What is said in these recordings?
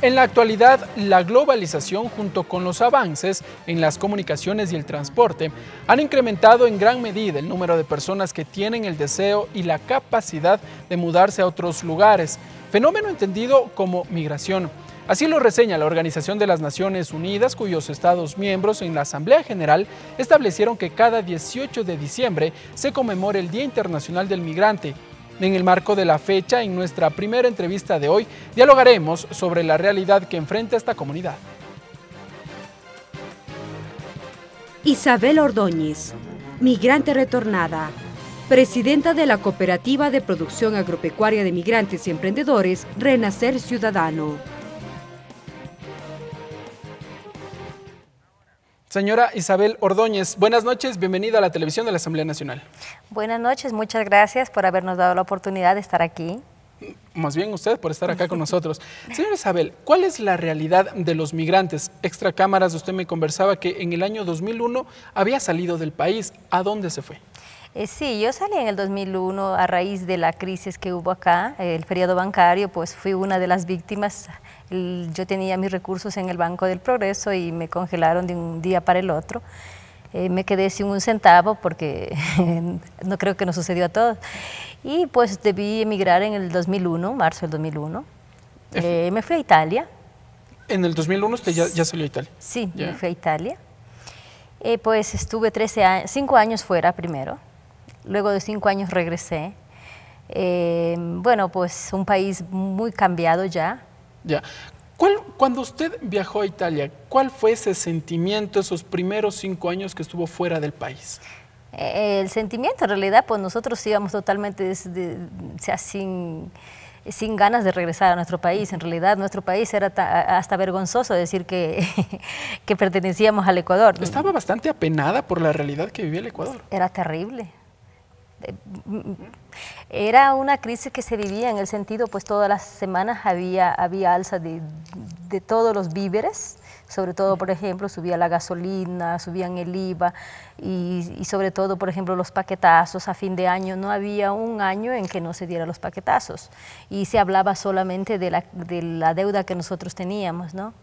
En la actualidad, la globalización junto con los avances en las comunicaciones y el transporte han incrementado en gran medida el número de personas que tienen el deseo y la capacidad de mudarse a otros lugares, fenómeno entendido como migración. Así lo reseña la Organización de las Naciones Unidas, cuyos Estados miembros en la Asamblea General establecieron que cada 18 de diciembre se conmemora el Día Internacional del Migrante, en el marco de la fecha, en nuestra primera entrevista de hoy, dialogaremos sobre la realidad que enfrenta esta comunidad. Isabel Ordóñez, migrante retornada, presidenta de la Cooperativa de Producción Agropecuaria de Migrantes y Emprendedores Renacer Ciudadano. Señora Isabel Ordóñez, buenas noches, bienvenida a la televisión de la Asamblea Nacional. Buenas noches, muchas gracias por habernos dado la oportunidad de estar aquí. Mm, más bien usted por estar acá con nosotros. Señora Isabel, ¿cuál es la realidad de los migrantes? Extra cámaras, usted me conversaba que en el año 2001 había salido del país. ¿A dónde se fue? Eh, sí, yo salí en el 2001 a raíz de la crisis que hubo acá, el feriado bancario, pues fui una de las víctimas yo tenía mis recursos en el Banco del Progreso y me congelaron de un día para el otro. Eh, me quedé sin un centavo porque no creo que nos sucedió a todos. Y pues debí emigrar en el 2001, marzo del 2001. Eh, me fui a Italia. ¿En el 2001 usted ya, ya salió a Italia? Sí, me fui a Italia. Eh, pues estuve 13 años, 5 años fuera primero, luego de 5 años regresé. bueno, pues un país muy cambiado ya, ya. cuando usted viajó a Italia, ¿cuál fue ese sentimiento esos primeros cinco años que estuvo fuera del país? Eh, el sentimiento, en realidad, pues nosotros íbamos totalmente sea, sin, sin ganas de regresar a nuestro país. En realidad, nuestro país era hasta vergonzoso decir que, que pertenecíamos al Ecuador. Estaba bastante apenada por la realidad que vivía el Ecuador. Era terrible eh, era una crisis que se vivía en el sentido, pues todas las semanas había, había alza de, de todos los víveres, sobre todo, por ejemplo, subía la gasolina, subían el IVA y, sobre todo, por ejemplo, los paquetazos a fin de año. No había un año en que no se dieran los paquetazos y se hablaba solamente de la, de la deuda que nosotros teníamos, ¿no?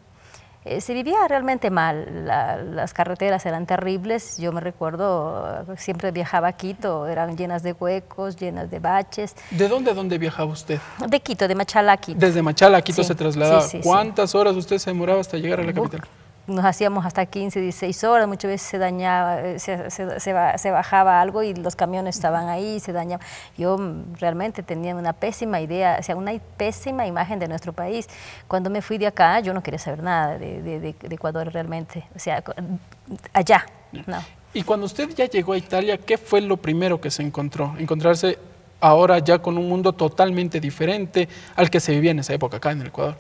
Eh, se vivía realmente mal, las carreteras eran terribles, yo me recuerdo, siempre viajaba a Quito, eran llenas de huecos, llenas de baches. ¿De dónde, dónde viajaba usted? De Quito, de Machala a Quito. Desde Machala a Quito se trasladaba. ¿Cuántas horas usted se demoraba hasta llegar a la capital? nos hacíamos hasta 15, 16 horas, muchas veces se dañaba, eh, se, se, bajaba algo y los camiones estaban ahí, se dañaba. Yo mm, realmente tenía una pésima idea, o sea, una pésima imagen de nuestro país. Cuando me fui de acá, yo no quería saber nada de, de, de Ecuador realmente, o sea, mm, allá, no. Y cuando usted ya llegó a Italia, ¿qué fue lo primero que se encontró? Encontrarse ahora ya con un mundo totalmente diferente al que se vivía en esa época acá en el Ecuador.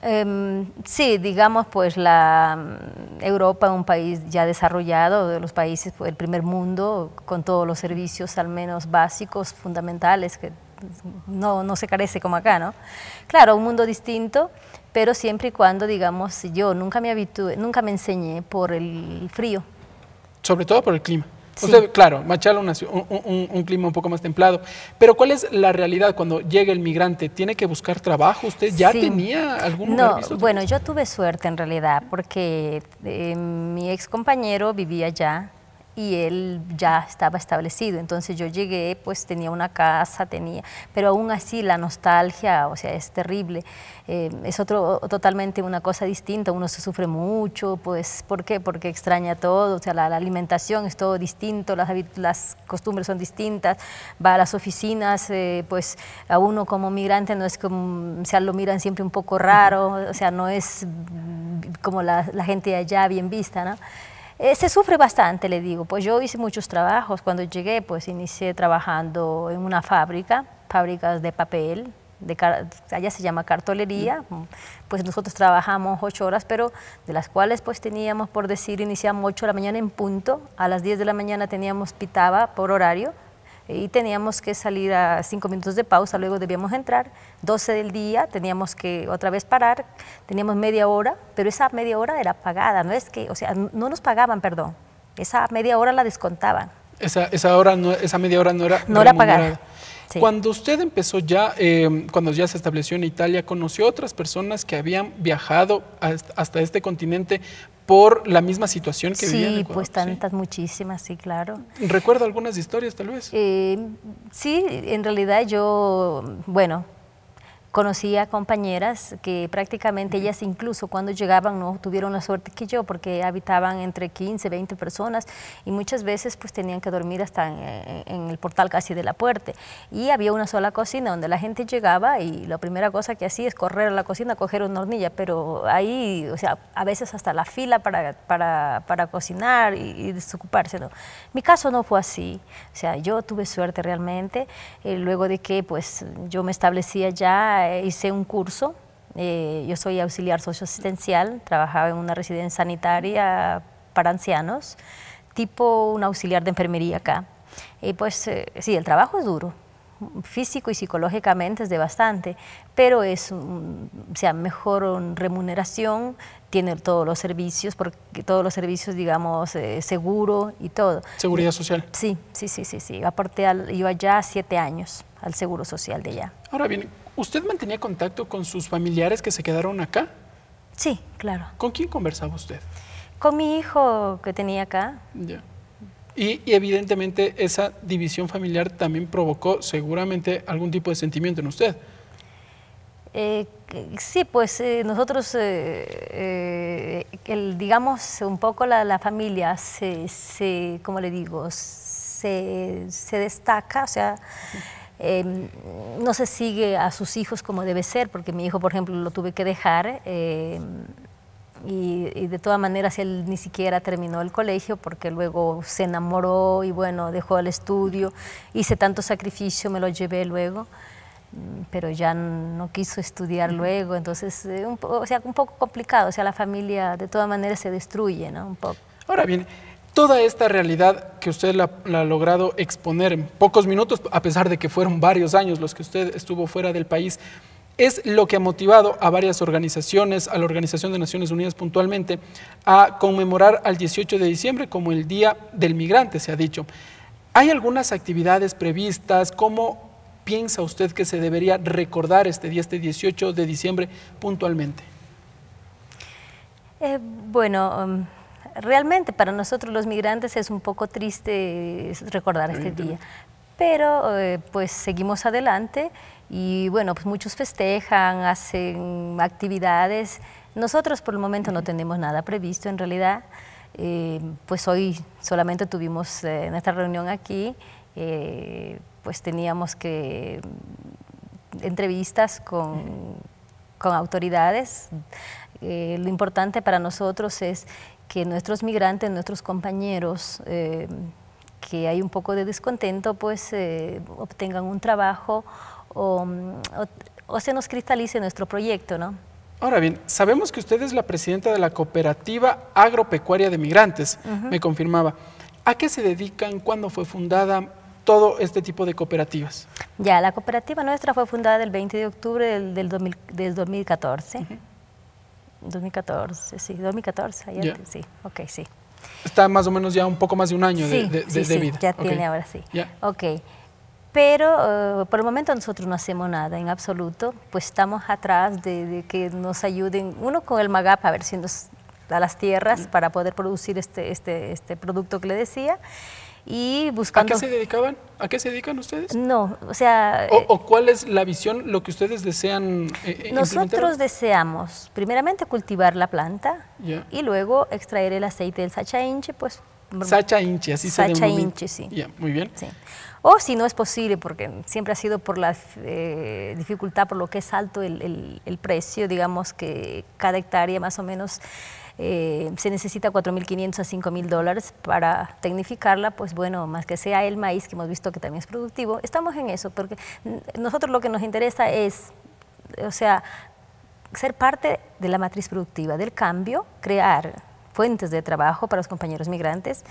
Em, sí, digamos, pues la Europa, un país ya desarrollado, de los países del pues, primer mundo, con todos los servicios al menos básicos, fundamentales, que no, se carece como acá, ¿no? Claro, un mundo distinto, pero siempre y cuando, digamos, yo nunca me habitué, nunca me enseñé por el frío. Sobre todo por el clima claro, Machala un, clima un poco más templado. Pero ¿cuál es la realidad cuando llega el migrante? ¿Tiene que buscar trabajo? ¿Usted ya tenía algún No, bueno, yo tuve suerte en realidad porque eh, mi ex compañero vivía allá y él ya estaba establecido. Entonces yo llegué, pues tenía una casa, tenía, pero aún así la nostalgia, o sea, es terrible. Eh, es otro, totalmente una cosa distinta, uno se sufre mucho, pues ¿por qué? Porque extraña todo, o sea, la, alimentación es todo distinto, las, costumbres son distintas, va a las oficinas, eh, pues a uno como migrante no es como, o sea, lo miran siempre un poco raro, o sea, no es como la, gente allá bien vista, ¿no? Eh, se sufre bastante, le digo, pues yo hice muchos trabajos. Cuando llegué, pues inicié trabajando en una fábrica, fábricas de papel, de allá se llama cartolería, mm. pues nosotros trabajamos ocho horas, pero de las cuales pues teníamos, por decir, iniciamos ocho de la mañana en punto, a las diez de la mañana teníamos pitaba por horario, y teníamos que salir a cinco minutos de pausa, luego debíamos entrar, 12 del día, teníamos que otra vez parar, teníamos media hora, pero esa media hora era pagada, no es que, o sea, no nos pagaban, perdón, esa media hora la descontaban. Esa, esa, hora no, esa media hora no era No era pagada. Cuando usted empezó ya, em, cuando ya se estableció en Italia, ¿conoció otras personas que habían viajado hasta este continente por la misma situación que sí, en pues tantas, muchísimas, sí, claro. ¿Recuerda algunas historias, tal vez? Eh, sí, en realidad yo, bueno, conocí a compañeras que prácticamente ellas incluso cuando llegaban no tuvieron la suerte que yo porque habitaban entre 15, 20 personas y muchas veces pues tenían que dormir hasta en, el portal casi de la puerta y había una sola cocina donde la gente llegaba y la primera cosa que hacía es correr a la cocina coger una hornilla pero ahí o sea a veces hasta la fila para, para, para cocinar y, y desocuparse ¿no? mi caso no fue así o sea yo tuve suerte realmente eh, luego de que pues yo me establecía ya eh, hice un curso. Eh, yo soy auxiliar socioasistencial, trabajaba en una residencia sanitaria para ancianos, tipo un auxiliar de enfermería acá. Y pues eh, sí, el trabajo es duro, físico y psicológicamente es de bastante, pero es un, o sea, mejor remuneración, tiene todos los servicios, porque todos los servicios, digamos, seguro y todo. ¿Seguridad social? Sí, sí, sí, sí, sí. Aporté yo allá siete años al seguro social de allá. Ahora bien, ¿Usted mantenía contacto con sus familiares que se quedaron acá? Sí, claro. ¿Con quién conversaba usted? Con mi hijo que tenía acá. Ya. Y, evidentemente esa división familiar también provocó seguramente algún tipo de sentimiento en usted. Eh, sí, pues eh, nosotros, eh, digamos, un poco la, familia se, como le digo, se, se destaca, o sea, Em, no se sigue a sus hijos como debe ser, porque mi hijo, por ejemplo, lo tuve que dejar em, y, de todas maneras él ni siquiera terminó el colegio porque luego se enamoró y bueno, dejó el estudio, hice tanto sacrificio, me lo llevé luego mm, pero ya no quiso estudiar luego, entonces, eh, un, sea, un poco complicado, o sea, la familia de todas maneras se destruye, ¿no? Un poco. Ahora bien, toda esta realidad que usted la, ha logrado exponer en pocos minutos, a pesar de que fueron varios años los que usted estuvo fuera del país, es lo que ha motivado a varias organizaciones, a la Organización de Naciones Unidas puntualmente, a conmemorar al 18 de diciembre como el Día del Migrante, se ha dicho. ¿Hay algunas actividades previstas? ¿Cómo piensa usted que se debería recordar este día, este 18 de diciembre puntualmente? Eh, bueno, um, realmente para nosotros los migrantes es un poco triste recordar este día, pero eh, pues seguimos adelante y bueno, pues muchos festejan, hacen actividades. Nosotros por el momento no tenemos nada previsto en realidad, eh, pues hoy solamente tuvimos en eh, nuestra reunión aquí, pues teníamos que mm, entrevistas con, con autoridades. lo importante para nosotros es que nuestros migrantes, nuestros compañeros, eh, que hay un poco de descontento, pues eh, obtengan un trabajo mm, o, se nos cristalice nuestro proyecto, ¿no? Ahora bien, sabemos que usted es la presidenta de la Cooperativa Agropecuaria de Migrantes, me confirmaba. ¿A qué se dedican? ¿Cuándo fue fundada? todo este tipo de cooperativas. Ya, la cooperativa nuestra fue fundada el 20 de octubre del, 2014. 2014, sí, 2014, ayer, sí, ok, sí. Está más o menos ya un poco más de un año de, vida. ya tiene ahora sí. Ok. Pero eh, por el momento nosotros no hacemos nada en absoluto, pues estamos atrás de, que nos ayuden, uno con el MAGAP, a ver si nos da las tierras mm. para poder producir este, este, este producto que le decía y ¿A qué se dedicaban? ¿A qué se dedican ustedes? No, o sea... ¿O, eh, cuál es la visión, lo que ustedes desean eh, eh Nosotros deseamos primeramente cultivar la planta y luego extraer el aceite del Sacha Inche, pues Sacha Inchi, así se denomina. sí. muy bien. O si no es posible, porque siempre ha sido por la eh, dificultad, por lo que es alto el, precio, digamos que cada hectárea más o menos eh, se necesita 4.500 a 5.000 dólares para tecnificarla, pues bueno, más que sea el maíz, que hemos visto que también es productivo, estamos en eso, porque nosotros lo que nos interesa es, o sea, ser parte de la matriz productiva, del cambio, crear fuentes de trabajo para los compañeros migrantes,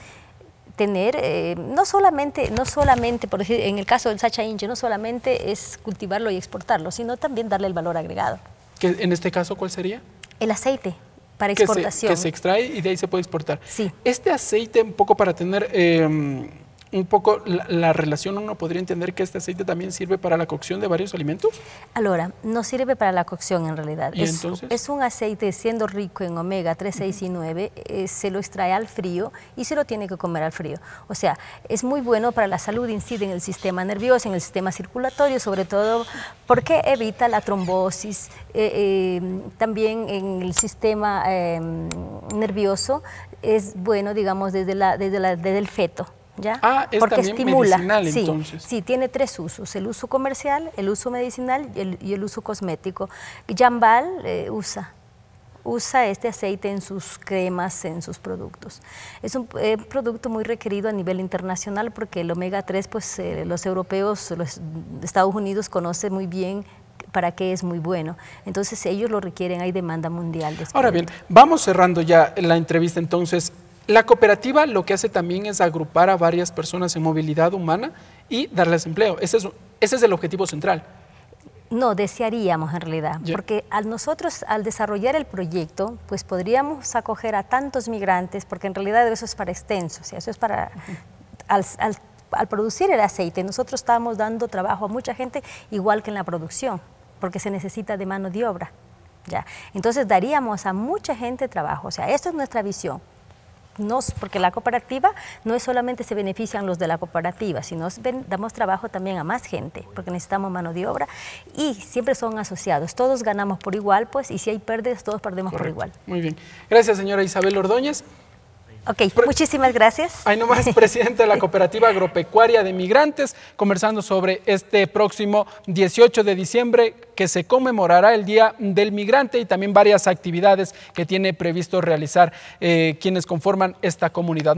tener, eh, no solamente, no solamente, por decir, en el caso del Sacha Inche, no solamente es cultivarlo y exportarlo, sino también darle el valor agregado. ¿En este caso cuál sería? El aceite para exportación. Que se, extrae y de ahí se puede exportar. Sí. Este aceite, un poco para tener... Em, un poco la, relación, uno podría entender que este aceite también sirve para la cocción de varios alimentos. Ahora, no sirve para la cocción en realidad. es, un aceite, siendo rico en omega 3, 6 y 9, eh, se lo extrae al frío y se lo tiene que comer al frío. O sea, es muy bueno para la salud, incide en el sistema nervioso, en el sistema circulatorio, sobre todo porque evita la trombosis, eh, eh, también en el sistema nervioso es bueno, digamos, desde, la, desde, desde el feto. Ah, es Porque también estimula. medicinal entonces. Sí, tiene tres usos, el uso comercial, el uso medicinal y el, uso cosmético. Jambal eh, usa usa este aceite en sus cremas, en sus productos. Es un eh, producto muy requerido a nivel internacional porque el omega 3, pues eh, los europeos, los Estados Unidos conocen muy bien para qué es muy bueno. Entonces ellos lo requieren, hay demanda mundial. De este Ahora bien, vamos cerrando ya la entrevista entonces. La cooperativa lo que hace también es agrupar a varias personas en movilidad humana y darles empleo. Ese es, el objetivo central. No, desearíamos en realidad, porque al nosotros, al desarrollar el proyecto, pues podríamos acoger a tantos migrantes, porque en realidad eso es para extensos, eso es para, al, producir el aceite, nosotros estamos dando trabajo a mucha gente, igual que en la producción, porque se necesita de mano de obra. Ya. Entonces daríamos a mucha gente trabajo. O sea, esto es nuestra visión porque la cooperativa no es solamente se benefician los de la cooperativa, sino damos trabajo también a más gente, porque necesitamos mano de obra y siempre son asociados. Todos ganamos por igual, pues, y si hay pérdidas, todos perdemos por igual. Muy bien. Gracias, señora Isabel Ordóñez. Ok, muchísimas gracias. hay nomás, presidente de la Cooperativa Agropecuaria de Migrantes, conversando sobre este próximo 18 de diciembre que se conmemorará el Día del Migrante y también varias actividades que tiene previsto realizar eh, quienes conforman esta comunidad.